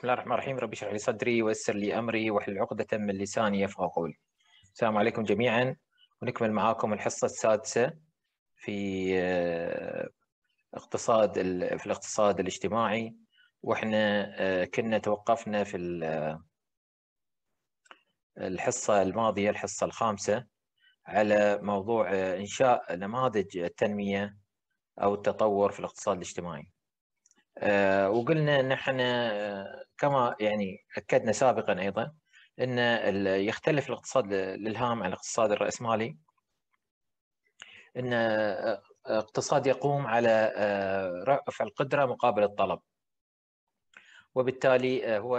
بسم الله الرحمن الرحيم ربي اشرح لي صدري ويسر لي امري واحلل عقدة من لساني يفقه قولي. السلام عليكم جميعا ونكمل معاكم الحصة السادسة في آه، اقتصاد في الاقتصاد الاجتماعي واحنا آه، كنا توقفنا في آه، الحصة الماضية الحصة الخامسة على موضوع انشاء نماذج التنمية او التطور في الاقتصاد الاجتماعي. آه، وقلنا نحن آه، كما يعني اكدنا سابقا ايضا ان يختلف الاقتصاد الالهام عن الاقتصاد الراسمالي ان آه، اقتصاد يقوم على رفع القدره مقابل الطلب وبالتالي هو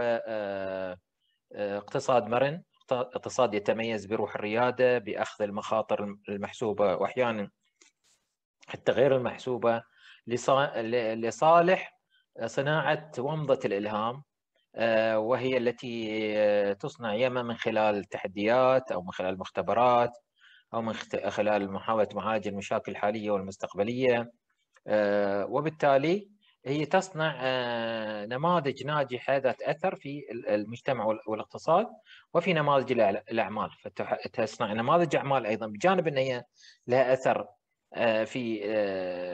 اقتصاد مرن اقتصاد يتميز بروح الرياده باخذ المخاطر المحسوبه واحيانا حتى غير المحسوبه لصالح صناعة ومضة الإلهام آه، وهي التي آه، تصنع يما من خلال تحديات أو من خلال مختبرات أو من خلال محاولة معالجة المشاكل الحالية والمستقبلية آه، وبالتالي هي تصنع نماذج ناجحة ذات أثر في المجتمع والاقتصاد وفي نماذج الأعمال فتصنع نماذج أعمال أيضا بجانب أن هي لها أثر في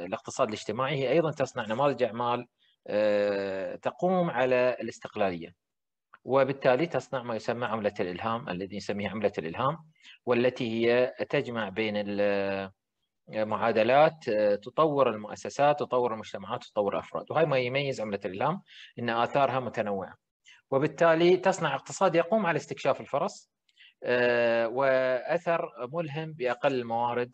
الاقتصاد الاجتماعي هي أيضا تصنع نماذج أعمال آه، تقوم على الاستقلاليه وبالتالي تصنع ما يسمى عمله الالهام الذي نسميه عمله الالهام والتي هي تجمع بين آه، معادلات آه، تطور المؤسسات تطور المجتمعات تطور الافراد وهي ما يميز عمله الالهام ان اثارها متنوعه وبالتالي تصنع اقتصاد يقوم على استكشاف الفرص واثر ملهم باقل الموارد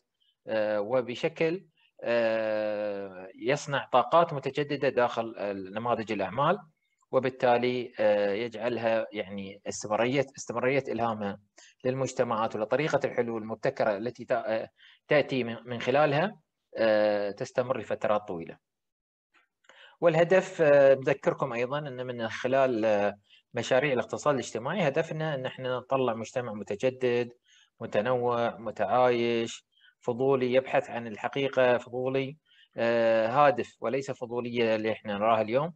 وبشكل آه، يصنع طاقات متجدده داخل نماذج الاعمال وبالتالي آه، يجعلها يعني استمراريه استمراريه الهامها للمجتمعات ولطريقه الحلول المبتكره التي آه، تاتي من خلالها تستمر لفترات طويله. والهدف بذكركم ايضا ان من خلال مشاريع الاقتصاد الاجتماعي هدفنا ان احنا نطلع مجتمع متجدد متنوع متعايش فضولي يبحث عن الحقيقه فضولي آه، هادف وليس فضوليه اللي احنا نراها اليوم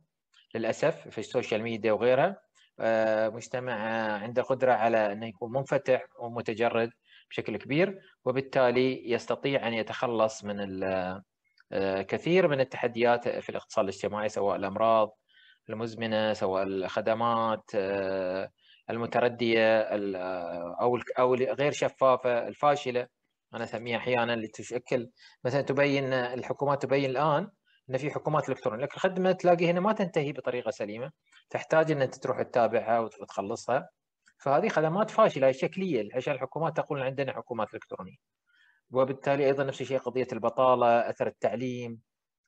للاسف في السوشيال ميديا وغيرها آه، مجتمع عنده قدره على انه يكون منفتح ومتجرد بشكل كبير وبالتالي يستطيع ان يتخلص من آه، كثير من التحديات في الاقتصاد الاجتماعي سواء الامراض المزمنه سواء الخدمات المترديه او او غير شفافه الفاشله انا اسميها احيانا اللي تشكل مثلا تبين الحكومات تبين الان ان في حكومات الكترونيه لكن الخدمه تلاقي هنا ما تنتهي بطريقه سليمه تحتاج ان انت تروح تتابعها وتخلصها فهذه خدمات فاشله شكليه عشان الحكومات تقول عندنا حكومات الكترونيه وبالتالي ايضا نفس الشيء قضيه البطاله اثر التعليم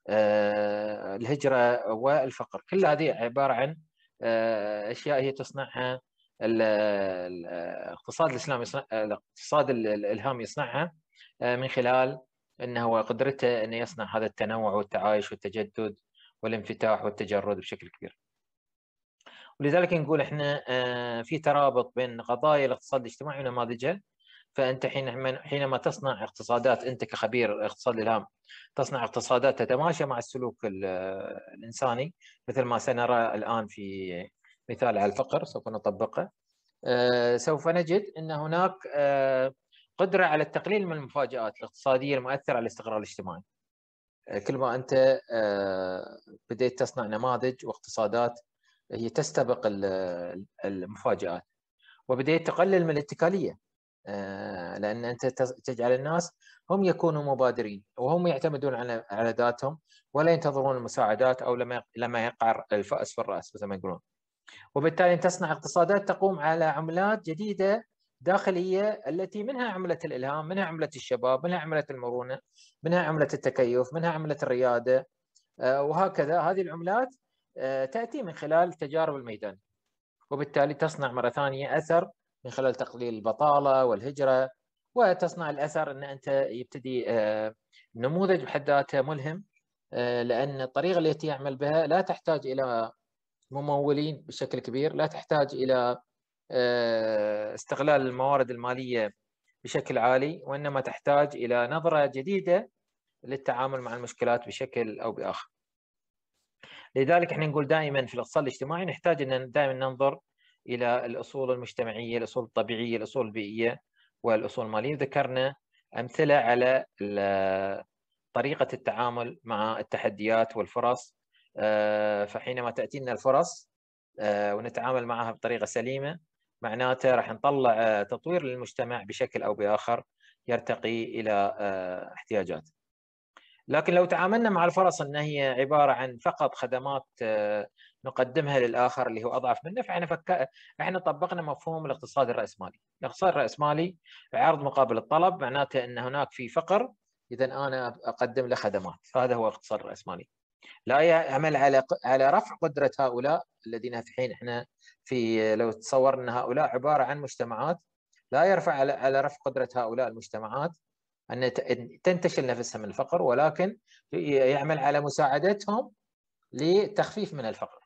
آه، الهجره والفقر كل هذه عباره عن آه، اشياء هي تصنعها الاقتصاد الاسلامي يصنع الاقتصاد الالهامي يصنعها آه، من خلال انه هو قدرته انه يصنع هذا التنوع والتعايش والتجدد والانفتاح والتجرد بشكل كبير. ولذلك نقول احنا آه، في ترابط بين قضايا الاقتصاد الاجتماعي ونماذجها فانت حين حينما تصنع اقتصادات انت كخبير اقتصاد الهام تصنع اقتصادات تتماشى مع السلوك الانساني مثل ما سنرى الان في مثال على الفقر سوف نطبقه آه، سوف نجد ان هناك آه، قدره على التقليل من المفاجات الاقتصاديه المؤثره على الاستقرار الاجتماعي. آه، كل ما انت بديت تصنع نماذج واقتصادات هي تستبق المفاجات وبديت تقلل من الاتكاليه لان انت تجعل الناس هم يكونوا مبادرين وهم يعتمدون على على ذاتهم ولا ينتظرون المساعدات او لما لما يقع الفاس في الراس مثل ما يقولون. وبالتالي تصنع اقتصادات تقوم على عملات جديده داخليه التي منها عمله الالهام، منها عمله الشباب، منها عمله المرونه، منها عمله التكيف، منها عمله الرياده آه، وهكذا هذه العملات آه، تاتي من خلال التجارب الميدانيه. وبالتالي تصنع مره ثانيه اثر من خلال تقليل البطاله والهجره وتصنع الاثر ان انت يبتدي آه، نموذج بحد ذاته ملهم لان الطريقه التي يعمل بها لا تحتاج الى ممولين بشكل كبير لا تحتاج إلى آه، استغلال الموارد المالية بشكل عالي وإنما تحتاج إلى نظرة جديدة للتعامل مع المشكلات بشكل أو بآخر لذلك احنا نقول دائما في الاقتصاد الاجتماعي نحتاج ان دائما ننظر الى الاصول المجتمعيه، الاصول الطبيعيه، الاصول البيئيه والاصول الماليه، ذكرنا امثله على آه، طريقه التعامل مع التحديات والفرص آه، فحينما تاتينا الفرص آه، ونتعامل معها بطريقه سليمه معناته راح نطلع آه، تطوير للمجتمع بشكل او باخر يرتقي الى احتياجاته. لكن لو تعاملنا مع الفرص ان هي عباره عن فقط خدمات نقدمها للاخر اللي هو اضعف منا فاحنا فك... احنا طبقنا مفهوم الاقتصاد الراسمالي، الاقتصاد الراسمالي عرض مقابل الطلب معناته ان هناك في فقر اذا انا اقدم له خدمات، هذا هو الاقتصاد الراسمالي. لا يعمل على على رفع قدره هؤلاء الذين في حين احنا في لو تصور ان هؤلاء عباره عن مجتمعات لا يرفع على على رفع قدره هؤلاء المجتمعات ان تنتشل نفسها من الفقر ولكن يعمل على مساعدتهم لتخفيف من الفقر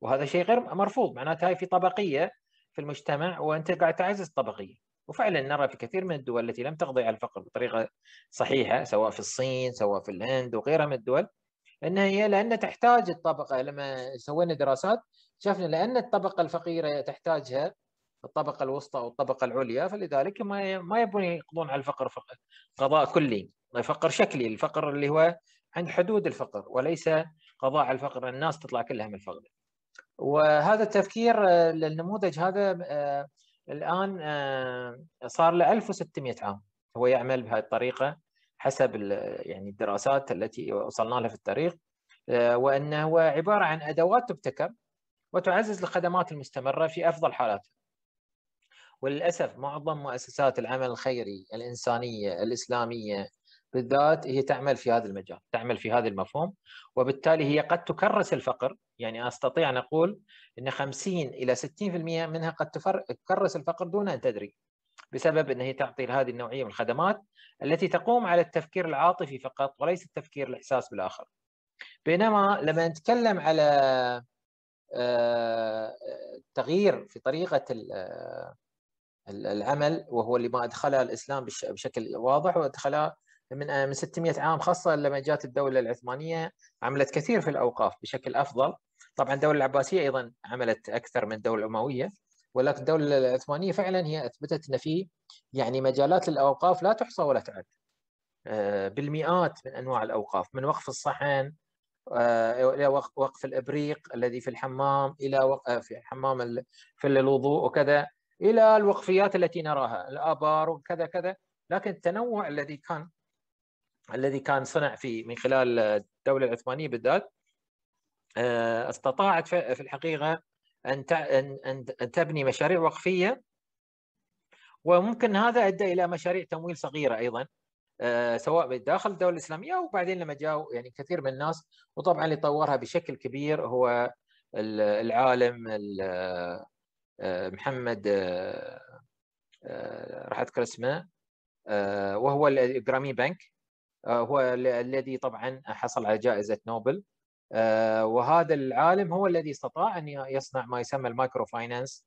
وهذا شيء غير مرفوض معناته هاي في طبقيه في المجتمع وانت قاعد تعزز الطبقيه وفعلا نرى في كثير من الدول التي لم تقضي على الفقر بطريقه صحيحه سواء في الصين سواء في الهند وغيرها من الدول لان هي لان تحتاج الطبقه لما سوينا دراسات شفنا لان الطبقه الفقيره تحتاجها الطبقه الوسطى والطبقه العليا فلذلك ما ما يبون يقضون على الفقر قضاء كلي فقر شكلي الفقر اللي هو عند حدود الفقر وليس قضاء على الفقر الناس تطلع كلها من الفقر وهذا التفكير النموذج آه، هذا آه، الان آه، صار له 1600 عام هو يعمل بهذه الطريقه حسب يعني الدراسات التي وصلنا لها في التاريخ آه، وأنه هو عبارة عن أدوات تبتكر وتعزز الخدمات المستمرة في أفضل حالاتها وللأسف معظم مؤسسات العمل الخيري الإنسانية الإسلامية بالذات هي تعمل في هذا المجال تعمل في هذا المفهوم وبالتالي هي قد تكرس الفقر يعني أستطيع أن أقول أن 50 إلى 60% منها قد تكرس الفقر دون أن تدري بسبب ان هي تعطي هذه النوعيه من الخدمات التي تقوم على التفكير العاطفي فقط وليس التفكير الاحساس بالاخر. بينما لما نتكلم على آه، تغيير في طريقه آه، العمل وهو اللي ما ادخله الاسلام بشكل واضح وادخله من آه، من 600 عام خاصه لما جاءت الدوله العثمانيه عملت كثير في الاوقاف بشكل افضل طبعا الدوله العباسيه ايضا عملت اكثر من الدوله الامويه ولكن الدوله العثمانيه فعلا هي اثبتت ان في يعني مجالات للاوقاف لا تحصى ولا تعد آه، بالمئات من انواع الاوقاف من وقف الصحن آه، الى وقف الابريق الذي في الحمام الى آه، في الحمام في الوضوء وكذا الى الوقفيات التي نراها الابار وكذا كذا لكن التنوع الذي كان الذي كان صنع في من خلال الدوله العثمانيه بالذات استطاعت في الحقيقه ان ان تبني مشاريع وقفيه وممكن هذا ادى الى مشاريع تمويل صغيره ايضا آه، سواء داخل الدوله الاسلاميه وبعدين لما جاءوا يعني كثير من الناس وطبعا اللي طورها بشكل كبير هو العالم آه، محمد آه، راح اذكر اسمه وهو الجرامي بنك هو الذي طبعا حصل على جائزه نوبل آه، وهذا العالم هو الذي استطاع ان يصنع ما يسمى المايكرو فاينانس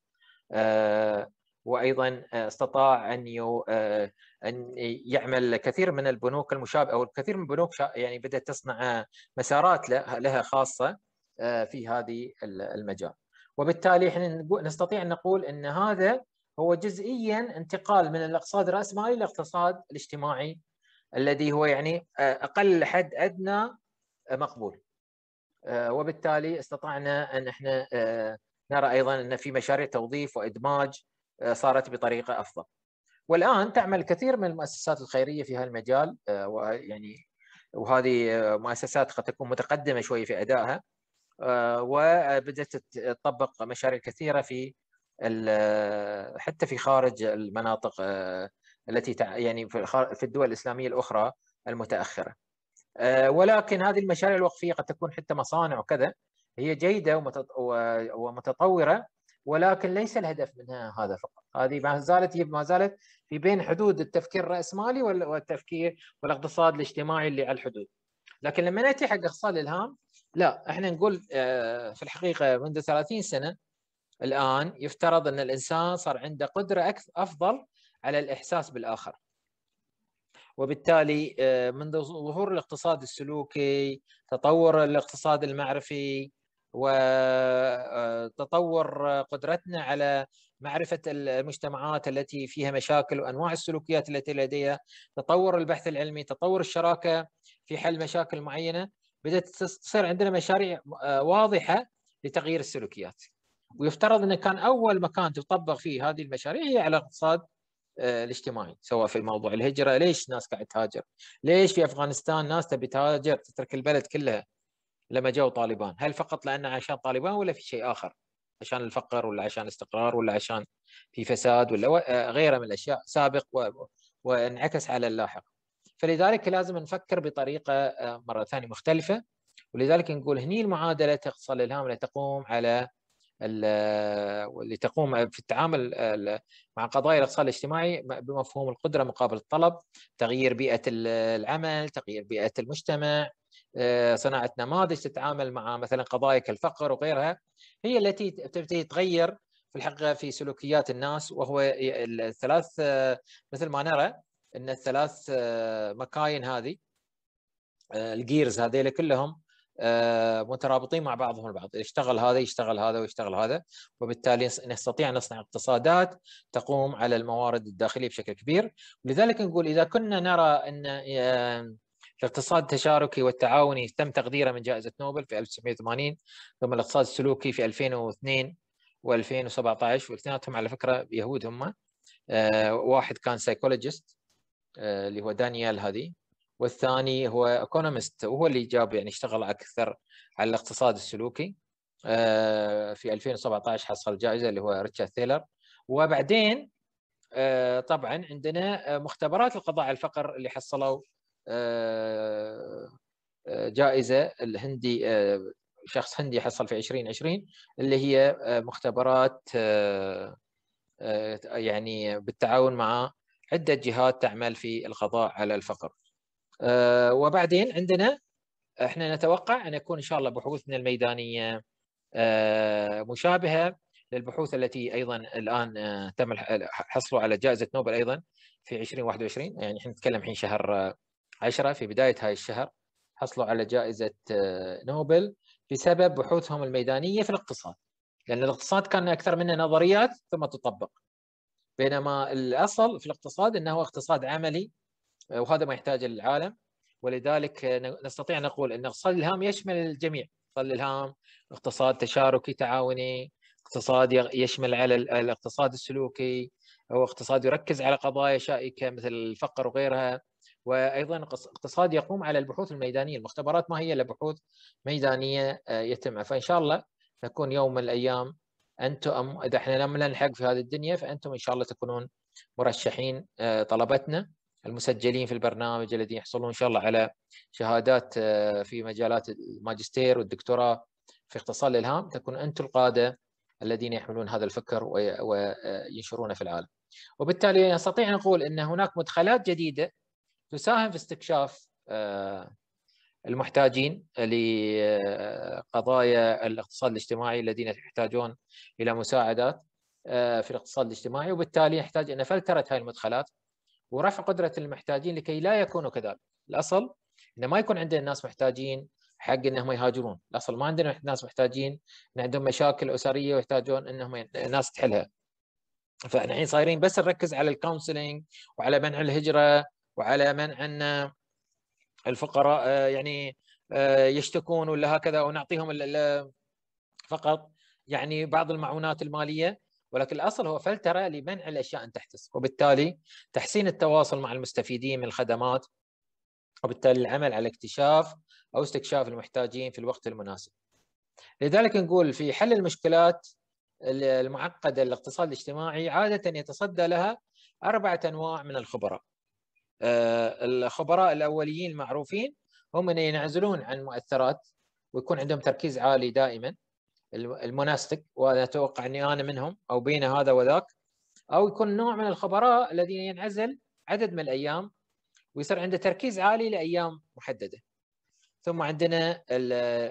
آه، وايضا استطاع ان آه، ان يعمل كثير من البنوك المشابهه او الكثير من البنوك يعني بدات تصنع مسارات لها خاصه في هذه المجال وبالتالي احنا نستطيع ان نقول ان هذا هو جزئيا انتقال من الاقتصاد الراسمالي للاقتصاد الاجتماعي الذي هو يعني اقل حد ادنى مقبول آه، وبالتالي استطعنا ان احنا آه، نرى ايضا ان في مشاريع توظيف وادماج آه، صارت بطريقه افضل. والان تعمل كثير من المؤسسات الخيريه في هذا المجال ويعني وهذه مؤسسات قد تكون متقدمه شوي في ادائها وبدات تطبق مشاريع كثيره في حتى في خارج المناطق التي يعني في الدول الاسلاميه الاخرى المتاخره. آه، ولكن هذه المشاريع الوقفيه قد تكون حتى مصانع وكذا هي جيده ومتطوره ولكن ليس الهدف منها هذا فقط هذه ما زالت ما زالت في بين حدود التفكير الراسمالي والتفكير والاقتصاد الاجتماعي اللي على الحدود لكن لما ناتي حق اقتصاد الالهام لا احنا نقول آه، في الحقيقه منذ 30 سنه الان يفترض ان الانسان صار عنده قدره أكثر افضل على الاحساس بالاخر وبالتالي آه، منذ ظهور الاقتصاد السلوكي تطور الاقتصاد المعرفي وتطور آه، قدرتنا على معرفة المجتمعات التي فيها مشاكل وأنواع السلوكيات التي لديها تطور البحث العلمي تطور الشراكة في حل مشاكل معينة بدأت تصير عندنا مشاريع آه، واضحة لتغيير السلوكيات ويفترض أن كان أول مكان تطبق فيه هذه المشاريع هي على الاقتصاد آه، الاجتماعي سواء في موضوع الهجره ليش ناس قاعد تهاجر ليش في افغانستان ناس تبي تهاجر تترك البلد كلها لما جاءوا طالبان هل فقط لان عشان طالبان ولا في شيء اخر عشان الفقر ولا عشان استقرار ولا عشان في فساد ولا آه، غيره من الاشياء سابق و... وانعكس على اللاحق فلذلك لازم نفكر بطريقه آه، مره ثانيه مختلفه ولذلك نقول هني المعادله تصل الهاملة تقوم على واللي تقوم في التعامل مع قضايا الاقتصاد الاجتماعي بمفهوم القدره مقابل الطلب، تغيير بيئه العمل، تغيير بيئه المجتمع، آه، صناعه نماذج تتعامل مع مثلا قضايا كالفقر وغيرها هي التي تبتدي تغير في الحقيقه في سلوكيات الناس وهو الثلاث آه، مثل ما نرى ان الثلاث آه، مكاين هذه الجيرز هذيل كلهم آه، مترابطين مع بعضهم البعض يشتغل هذا يشتغل هذا ويشتغل هذا وبالتالي نستطيع أن نصنع اقتصادات تقوم على الموارد الداخلية بشكل كبير ولذلك نقول إذا كنا نرى أن الاقتصاد التشاركي والتعاوني تم تقديره من جائزة نوبل في 1980 ثم الاقتصاد السلوكي في 2002 و2017 واثنيناتهم على فكرة يهود هم آه، واحد كان سايكولوجيست آه، اللي هو دانيال هذه والثاني هو ايكونومست وهو اللي جاب يعني اشتغل اكثر على الاقتصاد السلوكي آه، في 2017 حصل جائزه اللي هو ريتشارد ثيلر وبعدين آه، طبعا عندنا آه، مختبرات القضاء على الفقر اللي حصلوا جائزه الهندي شخص هندي حصل في 2020 اللي هي مختبرات يعني بالتعاون مع عده جهات تعمل في القضاء على الفقر. آه، وبعدين عندنا احنا نتوقع ان يكون ان شاء الله بحوثنا الميدانيه آه، مشابهه للبحوث التي ايضا الان آه، تم حصلوا على جائزه نوبل ايضا في 2021 يعني احنا نتكلم الحين شهر 10 في بدايه هاي الشهر حصلوا على جائزه نوبل بسبب بحوثهم الميدانيه في الاقتصاد لان الاقتصاد كان اكثر منه نظريات ثم تطبق بينما الاصل في الاقتصاد انه اقتصاد عملي وهذا ما يحتاجه العالم ولذلك نستطيع نقول ان اقتصاد الهام يشمل الجميع اقتصاد الهام اقتصاد تشاركي تعاوني اقتصاد يشمل على الاقتصاد السلوكي او اقتصاد يركز على قضايا شائكه مثل الفقر وغيرها وايضا اقتصاد يقوم على البحوث الميدانيه المختبرات ما هي الا بحوث ميدانيه آه، يتمها فان شاء الله نكون يوم من الايام انتم اذا احنا لم نلحق في هذه الدنيا فانتم ان شاء الله تكونون مرشحين آه، طلبتنا المسجلين في البرنامج الذين يحصلون ان شاء الله على شهادات آه، في مجالات الماجستير والدكتوراه في اختصار الالهام تكون انتم القاده الذين يحملون هذا الفكر وينشرونه في العالم. وبالتالي نستطيع ان نقول ان هناك مدخلات جديده تساهم في استكشاف آه، المحتاجين لقضايا آه، الاقتصاد الاجتماعي الذين يحتاجون الى مساعدات في الاقتصاد الاجتماعي وبالتالي يحتاج ان فلتره هذه المدخلات ورفع قدره المحتاجين لكي لا يكونوا كذلك الاصل انه ما يكون عندنا ناس محتاجين حق انهم يهاجرون، الاصل ما عندنا ناس محتاجين ان عندهم مشاكل اسريه ويحتاجون انهم ناس تحلها. فاحنا الحين صايرين بس نركز على الكونسلنج وعلى منع الهجره وعلى منع ان الفقراء آه، يعني آه، يشتكون ولا هكذا ونعطيهم فقط يعني بعض المعونات الماليه ولكن الاصل هو فلتره لمنع الاشياء ان تحدث وبالتالي تحسين التواصل مع المستفيدين من الخدمات وبالتالي العمل على اكتشاف او استكشاف المحتاجين في الوقت المناسب. لذلك نقول في حل المشكلات المعقده الاقتصاد الاجتماعي عاده يتصدى لها اربعه انواع من الخبراء. آه، الخبراء الاوليين المعروفين هم من ينعزلون عن مؤثرات ويكون عندهم تركيز عالي دائما المناستك وهذا اتوقع اني انا منهم او بين هذا وذاك او يكون نوع من الخبراء الذين ينعزل عدد من الايام ويصير عنده تركيز عالي لايام محدده. ثم عندنا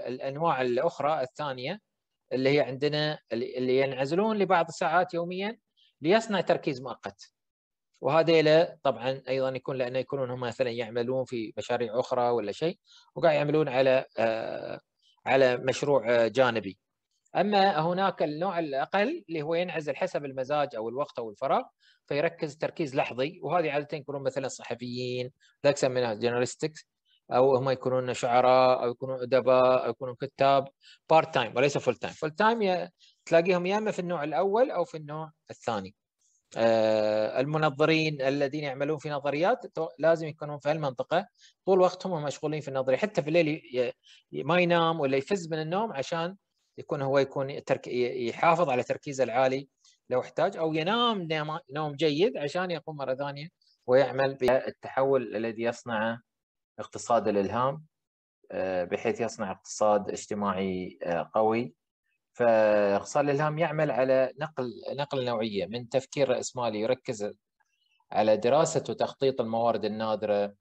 الانواع الاخرى الثانيه اللي هي عندنا اللي ينعزلون لبعض الساعات يوميا ليصنع تركيز مؤقت. وهذيلا طبعا ايضا يكون لانه يكونون هم مثلا يعملون في مشاريع اخرى ولا شيء وقاعد يعملون على آه، على مشروع آه، جانبي اما هناك النوع الاقل اللي هو ينعزل حسب المزاج او الوقت او الفراغ فيركز تركيز لحظي وهذه عاده يكونون مثلا صحفيين اكثر منها جنرالستكس او هم يكونون شعراء او يكونون ادباء او يكونون كتاب بارت تايم وليس فول تايم فول تايم تلاقيهم يا اما في النوع الاول او في النوع الثاني آه، المنظرين الذين يعملون في نظريات لازم يكونون في هالمنطقه طول وقتهم مشغولين في النظريه حتى في الليل ما ينام ولا يفز من النوم عشان يكون هو يكون ترك يحافظ على تركيزه العالي لو احتاج او ينام نوم جيد عشان يقوم مره ثانيه ويعمل بالتحول الذي يصنعه اقتصاد الالهام آه، بحيث يصنع اقتصاد اجتماعي آه، قوي فاقتصاد الالهام يعمل على نقل نقل نوعيه من تفكير راسمالي يركز على دراسه وتخطيط الموارد النادره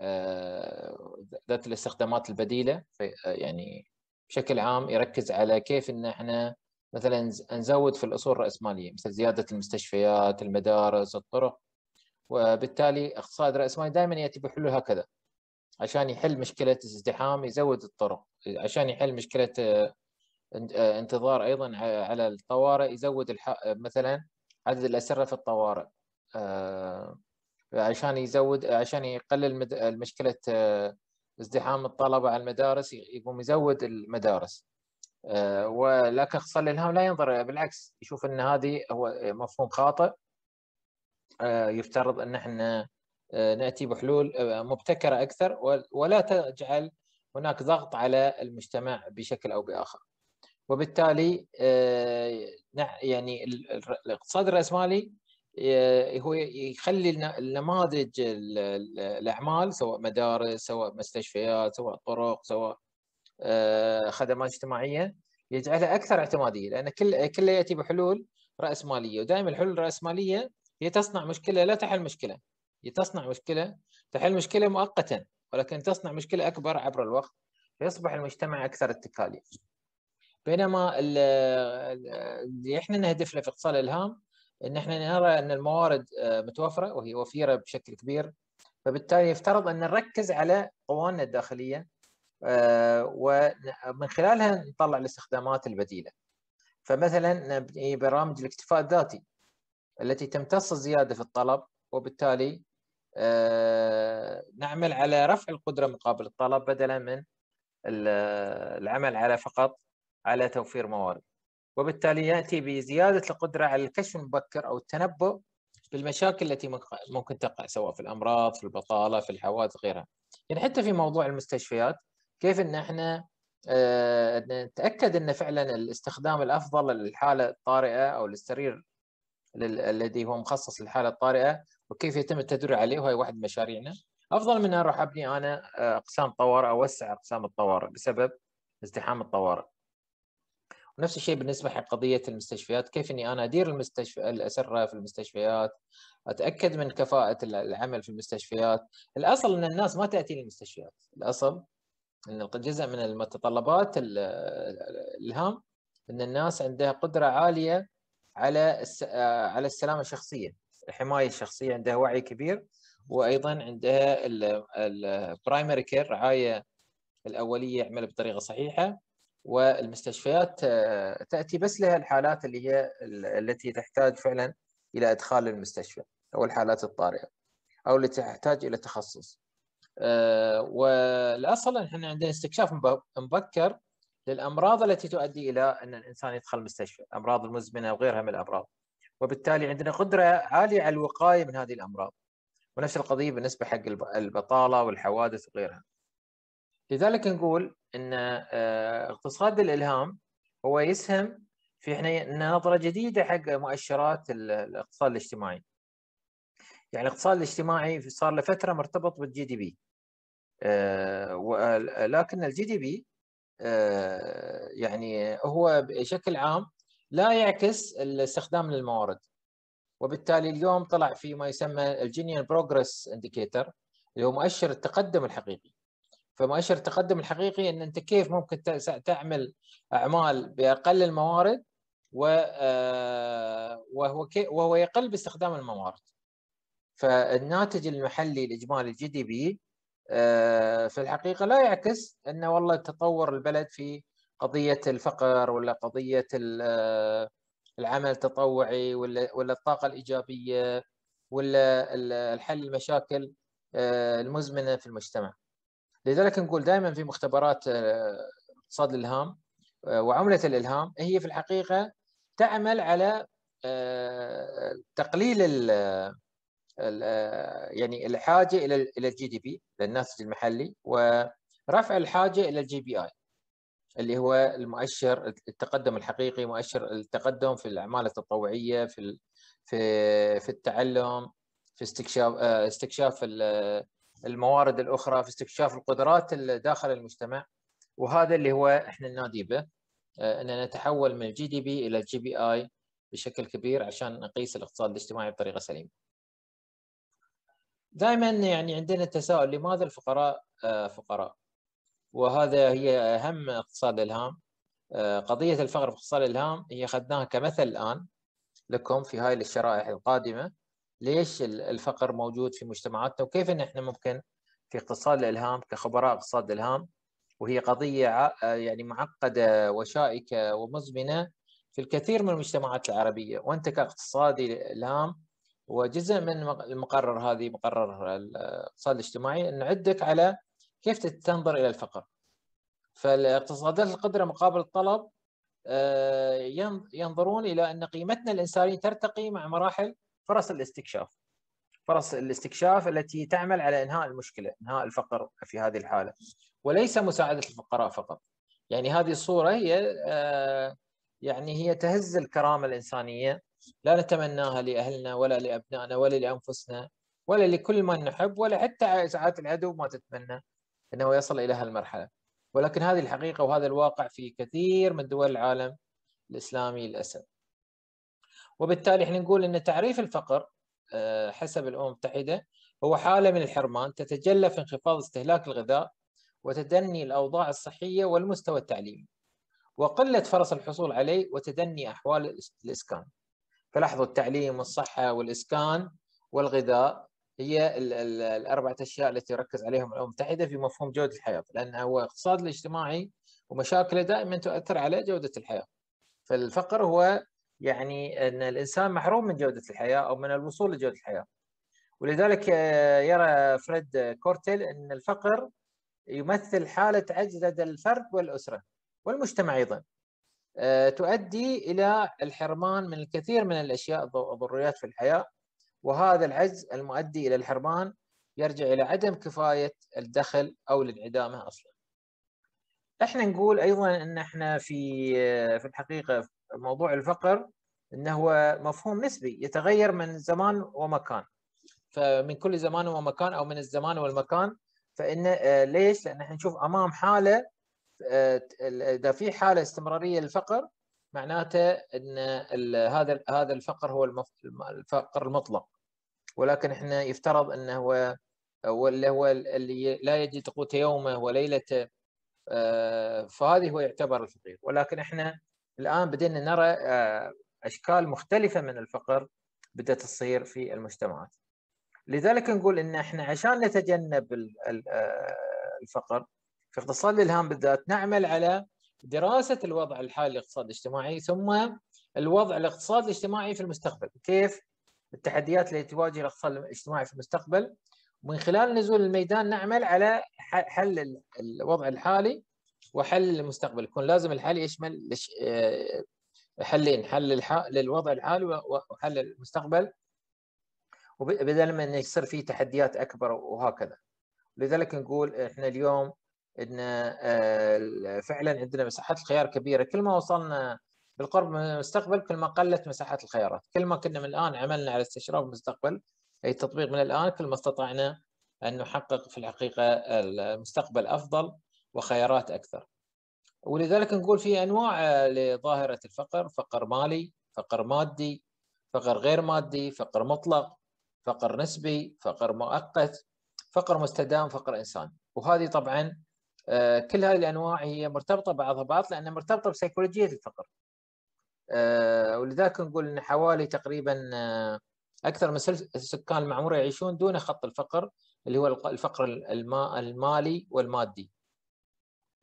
آه، ذات الاستخدامات البديله يعني بشكل عام يركز على كيف ان احنا مثلا نزود في الاصول الراسماليه مثل زياده المستشفيات، المدارس، الطرق وبالتالي اقتصاد الراسمالي دائما ياتي بحلول هكذا عشان يحل مشكله الازدحام يزود الطرق، عشان يحل مشكله آه، آه، انتظار ايضا على الطوارئ يزود مثلا عدد الاسره في الطوارئ آه، عشان يزود عشان يقلل مشكله ازدحام الطلبه على المدارس يقوم يزود المدارس آه، ولكن خصال الالهام لا ينظر بالعكس يشوف ان هذه هو مفهوم خاطئ آه، يفترض ان احنا آه، ناتي بحلول مبتكره اكثر ولا تجعل هناك ضغط على المجتمع بشكل او باخر. وبالتالي يعني الاقتصاد الراسمالي هو يخلي النماذج الاعمال سواء مدارس سواء مستشفيات سواء طرق سواء آه، خدمات اجتماعيه يجعلها اكثر اعتماديه لان كل كل ياتي بحلول راس ماليه ودائما الحلول الراسماليه هي تصنع مشكله لا تحل مشكله هي تصنع مشكله تحل مشكله مؤقتا ولكن تصنع مشكله اكبر عبر الوقت فيصبح المجتمع اكثر اتكاليه. بينما اللي احنا نهدف له في اقتصاد الالهام ان احنا نرى ان الموارد آه، متوفره وهي وفيره بشكل كبير فبالتالي يفترض ان نركز على قوانا الداخليه آه، ومن خلالها نطلع الاستخدامات البديله فمثلا برامج الاكتفاء الذاتي التي تمتص الزياده في الطلب وبالتالي آه، نعمل على رفع القدره مقابل الطلب بدلا من العمل على فقط على توفير موارد وبالتالي ياتي بزياده القدره على الكشف المبكر او التنبؤ بالمشاكل التي ممكن تقع سواء في الامراض في البطاله في الحوادث غيرها يعني حتى في موضوع المستشفيات كيف ان احنا آه، نتاكد ان فعلا الاستخدام الافضل للحاله الطارئه او للسرير الذي هو مخصص للحاله الطارئه وكيف يتم التدريب عليه وهي واحد من مشاريعنا افضل من اروح ابني انا آه، اقسام طوارئ اوسع اقسام الطوارئ بسبب ازدحام الطوارئ ونفس الشيء بالنسبه حق قضيه المستشفيات كيف اني انا ادير المستشفى الاسره في المستشفيات اتاكد من كفاءه العمل في المستشفيات الاصل ان الناس ما تاتي للمستشفيات الاصل ان جزء من المتطلبات الهام ان الناس عندها قدره عاليه على على السلامه الشخصيه الحمايه الشخصيه عندها وعي كبير وايضا عندها البرايمري كير رعايه الاوليه يعمل بطريقه صحيحه والمستشفيات آه، تاتي بس لها الحالات اللي هي التي تحتاج فعلا الى ادخال المستشفى او الحالات الطارئه او اللي تحتاج الى تخصص. آه، والاصل احنا عندنا استكشاف مبكر للامراض التي تؤدي الى ان الانسان يدخل المستشفى، امراض المزمنه وغيرها من الامراض. وبالتالي عندنا قدره عاليه على الوقايه من هذه الامراض. ونفس القضيه بالنسبه حق البطاله والحوادث وغيرها. لذلك نقول ان آه، اقتصاد الالهام هو يسهم في احنا نظره جديده حق مؤشرات الاقتصاد الاجتماعي. يعني الاقتصاد الاجتماعي صار لفتره مرتبط بالجي دي بي. لكن الجي دي بي يعني هو بشكل عام لا يعكس الاستخدام للموارد. وبالتالي اليوم طلع في ما يسمى الجينيال بروجرس انديكيتر اللي هو مؤشر التقدم الحقيقي. فمؤشر التقدم الحقيقي ان انت كيف ممكن تعمل اعمال باقل الموارد آه، وهو وهو يقل باستخدام الموارد. فالناتج المحلي الاجمالي الجي دي بي آه، في الحقيقه لا يعكس انه والله تطور البلد في قضيه الفقر ولا قضيه آه، العمل التطوعي ولا ولا الطاقه الايجابيه ولا الحل المشاكل المزمنه في المجتمع. لذلك نقول دائما في مختبرات آه، اقتصاد الالهام آه، وعمله الالهام هي في الحقيقه تعمل على آه، تقليل الـ الـ يعني الحاجه الى الى الجي دي بي للناتج المحلي ورفع الحاجه الى الجي بي اي اللي هو المؤشر التقدم الحقيقي مؤشر التقدم في الاعمال التطوعيه في في في التعلم في استكشاف استكشاف الموارد الاخرى في استكشاف القدرات داخل المجتمع وهذا اللي هو احنا ننادي به آه، اننا نتحول من الجي دي بي الى الجي بي اي بشكل كبير عشان نقيس الاقتصاد الاجتماعي بطريقه سليمه. دائما يعني عندنا تساؤل لماذا الفقراء آه، فقراء؟ وهذا هي اهم اقتصاد الهام آه، قضيه الفقر في اقتصاد الهام هي اخذناها كمثل الان لكم في هاي الشرائح القادمه ليش الفقر موجود في مجتمعاتنا وكيف ان احنا ممكن في اقتصاد الالهام كخبراء اقتصاد الالهام وهي قضيه يعني معقده وشائكه ومزمنه في الكثير من المجتمعات العربيه وانت كاقتصادي الهام وجزء من المقرر هذه مقرر الاقتصاد الاجتماعي نعدك على كيف تنظر الى الفقر فالاقتصادات القدره مقابل الطلب آه، ينظرون الى ان قيمتنا الانسانيه ترتقي مع مراحل فرص الاستكشاف فرص الاستكشاف التي تعمل على انهاء المشكله، انهاء الفقر في هذه الحاله، وليس مساعده الفقراء فقط. يعني هذه الصوره هي آه، يعني هي تهز الكرامه الانسانيه، لا نتمناها لاهلنا ولا لابنائنا ولا لانفسنا ولا لكل من نحب ولا حتى ساعات العدو ما تتمنى انه يصل الى هالمرحله. ولكن هذه الحقيقه وهذا الواقع في كثير من دول العالم الاسلامي للاسف. وبالتالي احنا نقول ان تعريف الفقر آه، حسب الامم المتحده هو حاله من الحرمان تتجلى في انخفاض استهلاك الغذاء وتدني الاوضاع الصحيه والمستوى التعليمي وقله فرص الحصول عليه وتدني احوال الاسكان فلاحظوا التعليم والصحه والاسكان والغذاء هي الاربعه اشياء التي ركز عليهم الامم المتحده في مفهوم جوده الحياه لان هو الاقتصاد الاجتماعي ومشاكله دائما تؤثر على جوده الحياه فالفقر هو يعني ان الانسان محروم من جوده الحياه او من الوصول لجوده الحياه. ولذلك آه، يرى فريد كورتيل ان الفقر يمثل حاله عجز لدى الفرد والاسره والمجتمع ايضا. آه، تؤدي الى الحرمان من الكثير من الاشياء الضروريات في الحياه وهذا العجز المؤدي الى الحرمان يرجع الى عدم كفايه الدخل او لانعدامه اصلا. احنا نقول ايضا ان احنا في آه، في الحقيقه موضوع الفقر انه هو مفهوم نسبي يتغير من زمان ومكان فمن كل زمان ومكان او من الزمان والمكان فان آه، ليش؟ لان احنا نشوف امام حاله آه، اذا في حاله استمراريه للفقر معناته ان هذا هذا الفقر هو الفقر المطلق ولكن احنا يفترض انه هو واللي هو اللي لا يجد قوت يومه وليلته آه، فهذه هو يعتبر الفقير ولكن احنا الان بدينا نرى آه، اشكال مختلفه من الفقر بدات تصير في المجتمعات لذلك نقول ان احنا عشان نتجنب آه، الفقر في اقتصاد الالهام بالذات نعمل على دراسه الوضع الحالي الاقتصاد الاجتماعي ثم الوضع الاقتصادي الاجتماعي في المستقبل كيف التحديات التي تواجه الاقتصاد الاجتماعي في المستقبل ومن خلال نزول الميدان نعمل على حل الوضع الحالي وحل المستقبل يكون لازم الحل يشمل آه، حلين حل للوضع الحالي وحل المستقبل ما انه يصير في تحديات اكبر وهكذا لذلك نقول احنا اليوم ان آه، فعلا عندنا مساحات الخيار كبيره كل ما وصلنا بالقرب من المستقبل كل ما قلت مساحات الخيارات كل ما كنا من الان عملنا على استشراف المستقبل اي تطبيق من الان كل ما استطعنا ان نحقق في الحقيقه المستقبل افضل وخيارات اكثر ولذلك نقول في انواع آه، لظاهره الفقر فقر مالي فقر مادي فقر غير مادي فقر مطلق فقر نسبي فقر مؤقت فقر مستدام فقر انسان وهذه طبعا آه، كل هذه الانواع هي مرتبطه بعضها بعض لانها مرتبطه بسيكولوجيه الفقر آه، ولذلك نقول ان حوالي تقريبا اكثر من السكان المعموره يعيشون دون خط الفقر اللي هو الفقر المالي والمادي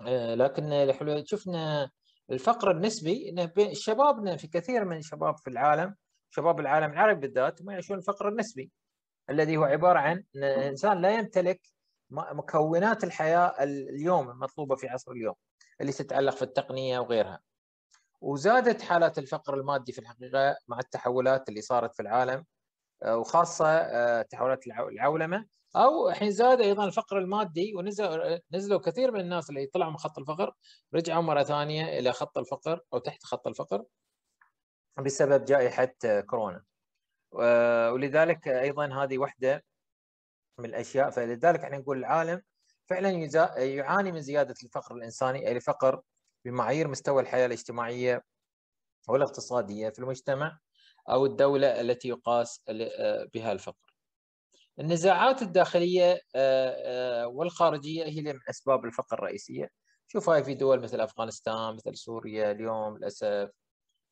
آه، لكن الحلو شفنا الفقر النسبي انه شبابنا في كثير من الشباب في العالم شباب العالم العربي بالذات ما يعيشون الفقر النسبي الذي هو عباره عن ان الانسان لا يمتلك مكونات الحياه اليوم المطلوبه في عصر اليوم اللي تتعلق في التقنيه وغيرها. وزادت حالات الفقر المادي في الحقيقه مع التحولات اللي صارت في العالم آه، وخاصه آه، تحولات العولمه او الحين زاد ايضا الفقر المادي ونزل نزلوا كثير من الناس اللي طلعوا من خط الفقر رجعوا مره ثانيه الى خط الفقر او تحت خط الفقر بسبب جائحه كورونا ولذلك ايضا هذه واحده من الاشياء فلذلك احنا نقول العالم فعلا يعاني من زياده الفقر الانساني اي فقر بمعايير مستوى الحياه الاجتماعيه والاقتصاديه في المجتمع او الدوله التي يقاس بها الفقر. النزاعات الداخليه آه، آه، والخارجيه هي من اسباب الفقر الرئيسيه شوف هاي في دول مثل افغانستان مثل سوريا اليوم للاسف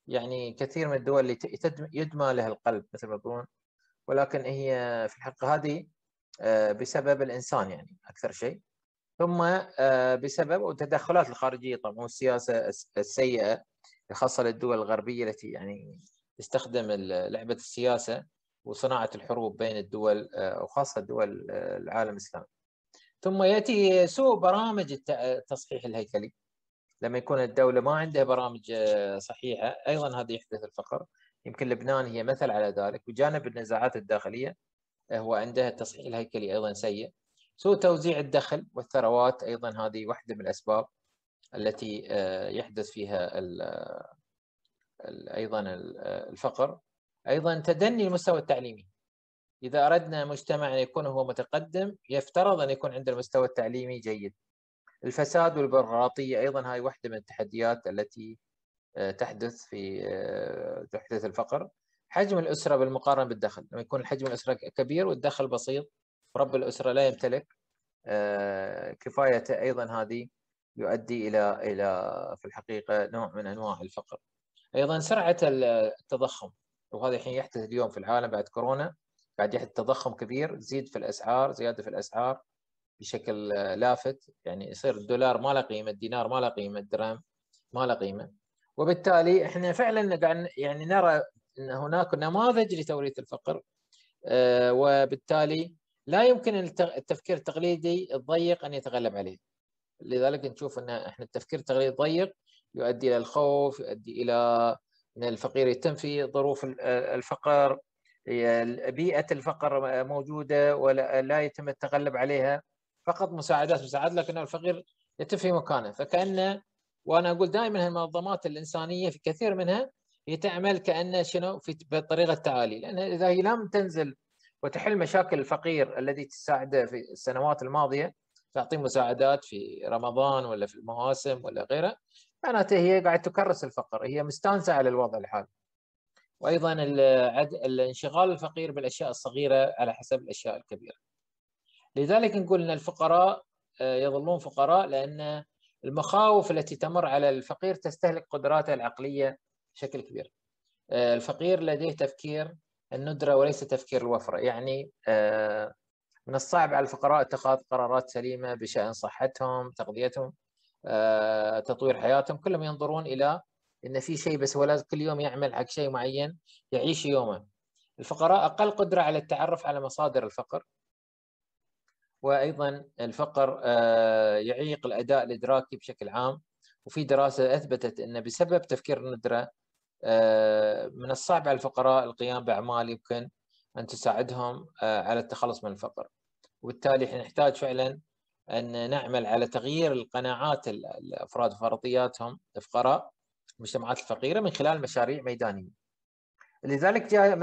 يعني كثير من الدول اللي يدمى لها القلب مثل ما يقولون ولكن هي في الحقيقه هذه آه، بسبب الانسان يعني اكثر شيء ثم بسبب التدخلات الخارجيه طبعا والسياسه السيئه الخاصه للدول الغربيه التي يعني تستخدم لعبه السياسه وصناعه الحروب بين الدول آه، وخاصه دول آه، العالم الاسلامي. ثم ياتي سوء برامج التصحيح الهيكلي. لما يكون الدوله ما عندها برامج آه، صحيحه ايضا هذا يحدث الفقر. يمكن لبنان هي مثل على ذلك وجانب النزاعات الداخليه هو عندها التصحيح الهيكلي ايضا سيء. سوء توزيع الدخل والثروات ايضا هذه واحده من الاسباب التي يحدث فيها ايضا الفقر أيضا تدني المستوى التعليمي إذا أردنا مجتمع أن يكون هو متقدم يفترض أن يكون عنده المستوى التعليمي جيد الفساد والبيروقراطية أيضا هاي واحدة من التحديات التي آه، تحدث في آه، تحدث الفقر حجم الأسرة بالمقارنة بالدخل لما يكون حجم الأسرة كبير والدخل بسيط رب الأسرة لا يمتلك آه، كفايته أيضا هذه يؤدي إلى إلى في الحقيقة نوع من أنواع الفقر أيضا سرعة التضخم وهذا الحين يحدث اليوم في العالم بعد كورونا قاعد يحدث تضخم كبير زيد في الاسعار زياده في الاسعار بشكل آه، لافت يعني يصير الدولار ما له قيمه الدينار ما له قيمه الدرهم ما له قيمه وبالتالي احنا فعلا قاعد يعني نرى ان هناك نماذج لتوريث الفقر آه، وبالتالي لا يمكن التفكير التقليدي الضيق ان يتغلب عليه لذلك نشوف ان احنا التفكير التقليدي الضيق يؤدي الى الخوف يؤدي الى الفقير يتم في ظروف الفقر بيئة الفقر موجودة ولا يتم التغلب عليها فقط مساعدات مساعدات لكن الفقير يتم في مكانه فكأنه وأنا أقول دائما المنظمات الإنسانية في كثير منها هي تعمل كأنه شنو في بطريقة تعالي لأن إذا هي لم تنزل وتحل مشاكل الفقير الذي تساعده في السنوات الماضية تعطيه مساعدات في رمضان ولا في المواسم ولا غيره معناته هي قاعد تكرس الفقر هي مستانسه على الوضع الحالي وايضا الانشغال الفقير بالاشياء الصغيره على حسب الاشياء الكبيره لذلك نقول ان الفقراء آه، يظلون فقراء لان المخاوف التي تمر على الفقير تستهلك قدراته العقليه بشكل كبير آه، الفقير لديه تفكير الندره وليس تفكير الوفره يعني آه، من الصعب على الفقراء اتخاذ قرارات سليمه بشان صحتهم تغذيتهم آه، تطوير حياتهم كلهم ينظرون الى ان في شيء بس هو لازم كل يوم يعمل حق شيء معين يعيش يومه الفقراء اقل قدره على التعرف على مصادر الفقر وايضا الفقر آه، يعيق الاداء الادراكي بشكل عام وفي دراسه اثبتت ان بسبب تفكير الندره آه، من الصعب على الفقراء القيام باعمال يمكن ان تساعدهم على التخلص من الفقر وبالتالي نحتاج فعلا ان نعمل على تغيير القناعات الافراد وفرضياتهم الفقراء المجتمعات الفقيره من خلال مشاريع ميدانيه. لذلك جاء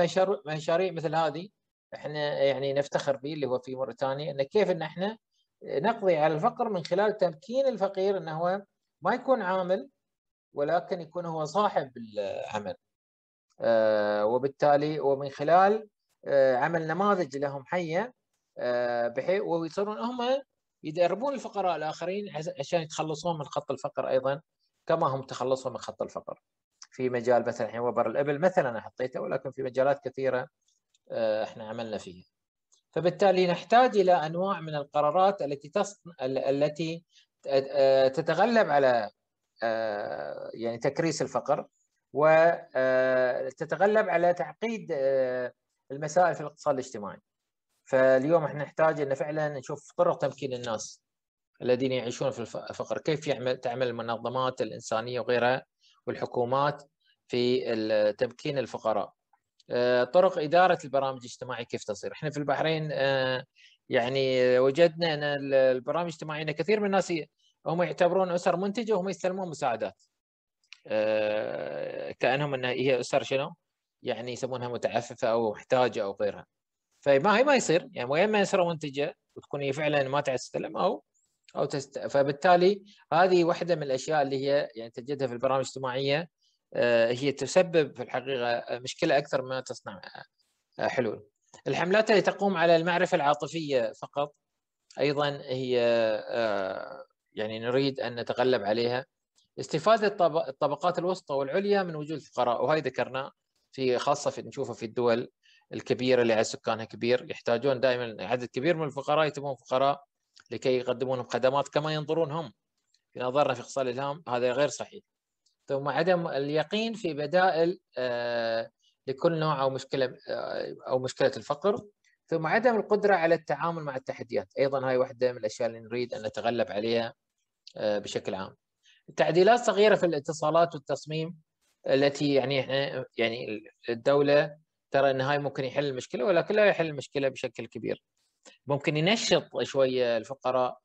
مشاريع مثل هذه احنا يعني نفتخر به اللي هو في موريتانيا ان كيف ان احنا نقضي على الفقر من خلال تمكين الفقير انه هو ما يكون عامل ولكن يكون هو صاحب العمل. آه، وبالتالي ومن خلال آه، عمل نماذج لهم حيه آه، بحيث ويصيرون هم يدربون الفقراء الاخرين عشان يتخلصون من خط الفقر ايضا كما هم تخلصوا من خط الفقر في مجال مثلا الحين وبر الابل مثلا انا حطيته ولكن في مجالات كثيره آه، احنا عملنا فيها فبالتالي نحتاج الى انواع من القرارات التي تصن... التي آه، تتغلب على آه، يعني تكريس الفقر وتتغلب على تعقيد المسائل في الاقتصاد الاجتماعي فاليوم احنا نحتاج ان فعلا نشوف طرق تمكين الناس الذين يعيشون في الفقر كيف يعمل تعمل المنظمات الانسانيه وغيرها والحكومات في تمكين الفقراء آه، طرق اداره البرامج الاجتماعيه كيف تصير احنا في البحرين آه، يعني وجدنا ان البرامج الاجتماعيه كثير من الناس هم يعتبرون اسر منتجه وهم يستلمون مساعدات آه، كانهم ان هي اسر شنو يعني يسمونها متعففه او محتاجه او غيرها فما هي ما يصير يعني يا اما يصير منتجه وتكون هي فعلا ما تستلم او او تست... فبالتالي هذه واحده من الاشياء اللي هي يعني تجدها في البرامج الاجتماعيه آه، هي تسبب في الحقيقه مشكله اكثر ما تصنع آه، حلول. الحملات اللي تقوم على المعرفه العاطفيه فقط ايضا هي آه، يعني نريد ان نتغلب عليها استفاده الطبقات الوسطى والعليا من وجود الفقراء وهي ذكرناه في خاصه في نشوفها في الدول الكبيره اللي على سكانها كبير يحتاجون دائما عدد كبير من الفقراء يتبون فقراء لكي يقدمون لهم خدمات كما ينظرون هم في نظرنا في اقتصاد الالهام هذا غير صحيح ثم عدم اليقين في بدائل آه، لكل نوع او مشكله آه، او مشكله الفقر ثم عدم القدره على التعامل مع التحديات ايضا هاي واحده من الاشياء اللي نريد ان نتغلب عليها آه، بشكل عام تعديلات صغيره في الاتصالات والتصميم التي يعني احنا يعني الدوله ترى ان هاي ممكن يحل المشكله ولكن لا يحل المشكله بشكل كبير ممكن ينشط شويه الفقراء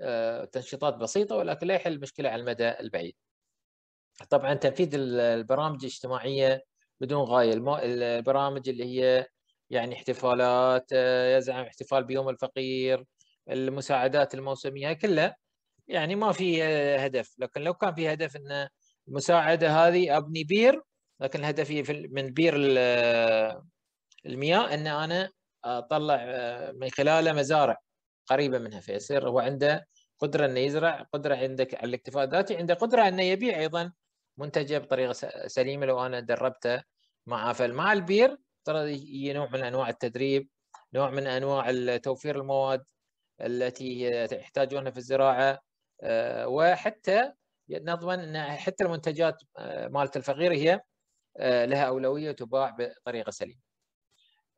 آه، تنشيطات بسيطه ولكن لا يحل المشكله على المدى البعيد طبعا تنفيذ البرامج الاجتماعيه بدون غايه البرامج اللي هي يعني احتفالات آه، يزعم احتفال بيوم الفقير المساعدات الموسميه كلها يعني ما في آه، هدف لكن لو كان في هدف ان المساعده هذه ابني بير لكن هدفي في من بير المياه ان انا اطلع آه، من خلاله مزارع قريبه منها فيصير هو عنده قدره انه يزرع قدره عندك على الاكتفاء الذاتي عنده قدره انه يبيع ايضا منتجه بطريقه سليمه لو انا دربته معه فمع البير ترى نوع من انواع التدريب نوع من انواع توفير المواد التي يحتاجونها في الزراعه آه، وحتى نضمن ان حتى المنتجات آه، مالت الفقير هي آه، لها أولوية وتباع بطريقة سليمة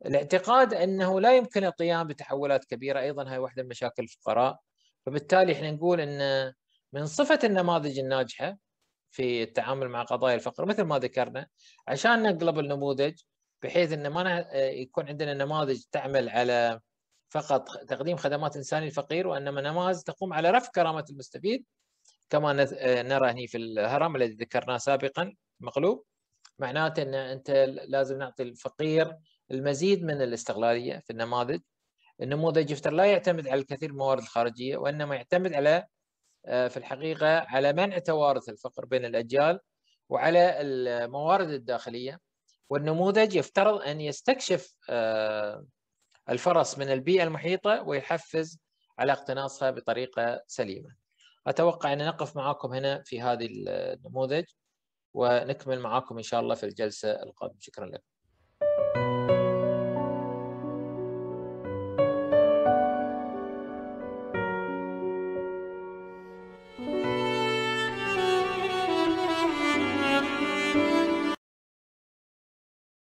الاعتقاد أنه لا يمكن القيام بتحولات كبيرة أيضا هاي واحدة من مشاكل الفقراء فبالتالي احنا نقول أن من صفة النماذج الناجحة في التعامل مع قضايا الفقر مثل ما ذكرنا عشان نقلب النموذج بحيث ان ما آه، يكون عندنا نماذج تعمل على فقط تقديم خدمات انسانيه للفقير وانما نماذج تقوم على رفع كرامه المستفيد كما آه، نرى هنا في الهرم الذي ذكرناه سابقا مقلوب معناته ان انت لازم نعطي الفقير المزيد من الاستغلاليه في النماذج النموذج يفترض لا يعتمد على الكثير من الموارد الخارجيه وانما يعتمد على آه، في الحقيقه على منع توارث الفقر بين الاجيال وعلى الموارد الداخليه والنموذج يفترض ان يستكشف آه، الفرص من البيئه المحيطه ويحفز على اقتناصها بطريقه سليمه. اتوقع ان نقف معاكم هنا في هذه آه، النموذج. ونكمل معاكم ان شاء الله في الجلسه القادمه شكرا لكم